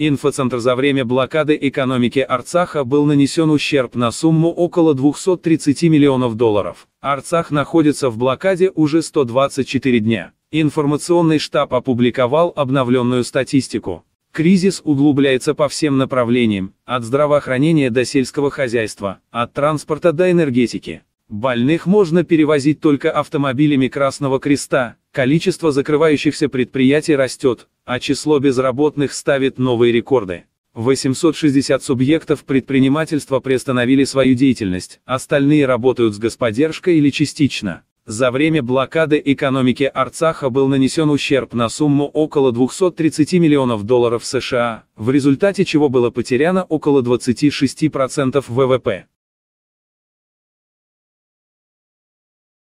Инфоцентр за время блокады экономики Арцаха был нанесен ущерб на сумму около 230 миллионов долларов. Арцах находится в блокаде уже 124 дня. Информационный штаб опубликовал обновленную статистику. Кризис углубляется по всем направлениям, от здравоохранения до сельского хозяйства, от транспорта до энергетики. Больных можно перевозить только автомобилями Красного Креста, количество закрывающихся предприятий растет, а число безработных ставит новые рекорды. 860 субъектов предпринимательства приостановили свою деятельность, остальные работают с господдержкой или частично. За время блокады экономики Арцаха был нанесен ущерб на сумму около 230 миллионов долларов США, в результате чего было потеряно около 26% ВВП.